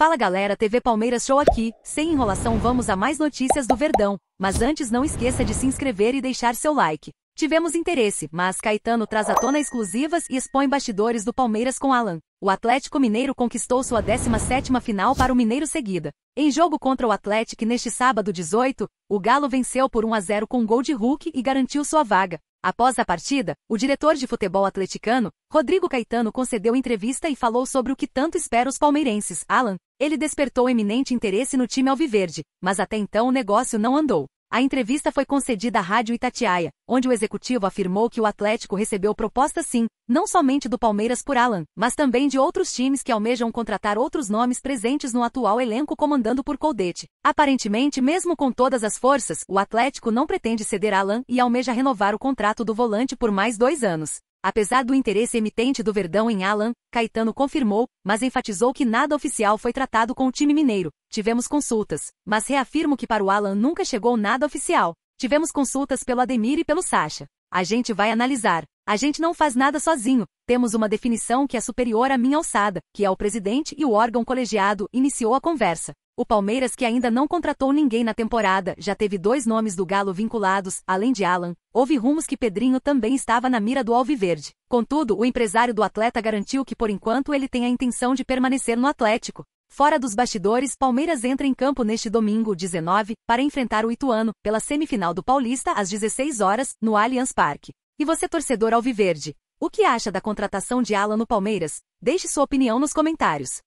Fala galera, TV Palmeiras Show aqui. Sem enrolação, vamos a mais notícias do Verdão. Mas antes, não esqueça de se inscrever e deixar seu like. Tivemos interesse, mas Caetano traz à tona exclusivas e expõe bastidores do Palmeiras com Alan. O Atlético Mineiro conquistou sua 17ª final para o Mineiro seguida. Em jogo contra o Atlético neste sábado 18, o Galo venceu por 1 a 0 com gol de Hulk e garantiu sua vaga. Após a partida, o diretor de futebol atleticano, Rodrigo Caetano, concedeu entrevista e falou sobre o que tanto espera os palmeirenses. Alan, ele despertou eminente interesse no time alviverde, mas até então o negócio não andou. A entrevista foi concedida à Rádio Itatiaia, onde o executivo afirmou que o Atlético recebeu proposta sim, não somente do Palmeiras por Alan, mas também de outros times que almejam contratar outros nomes presentes no atual elenco comandando por Coldete. Aparentemente, mesmo com todas as forças, o Atlético não pretende ceder Alan e almeja renovar o contrato do volante por mais dois anos. Apesar do interesse emitente do Verdão em Alan, Caetano confirmou, mas enfatizou que nada oficial foi tratado com o time mineiro. Tivemos consultas, mas reafirmo que para o Alan nunca chegou nada oficial. Tivemos consultas pelo Ademir e pelo Sacha. A gente vai analisar. A gente não faz nada sozinho, temos uma definição que é superior à minha alçada, que é o presidente e o órgão colegiado, iniciou a conversa. O Palmeiras, que ainda não contratou ninguém na temporada, já teve dois nomes do Galo vinculados, além de Alan. Houve rumos que Pedrinho também estava na mira do Alviverde. Contudo, o empresário do atleta garantiu que por enquanto ele tem a intenção de permanecer no Atlético. Fora dos bastidores, Palmeiras entra em campo neste domingo, 19, para enfrentar o Ituano, pela semifinal do Paulista às 16 horas, no Allianz Parque. E você torcedor alviverde, o que acha da contratação de Alan no Palmeiras? Deixe sua opinião nos comentários.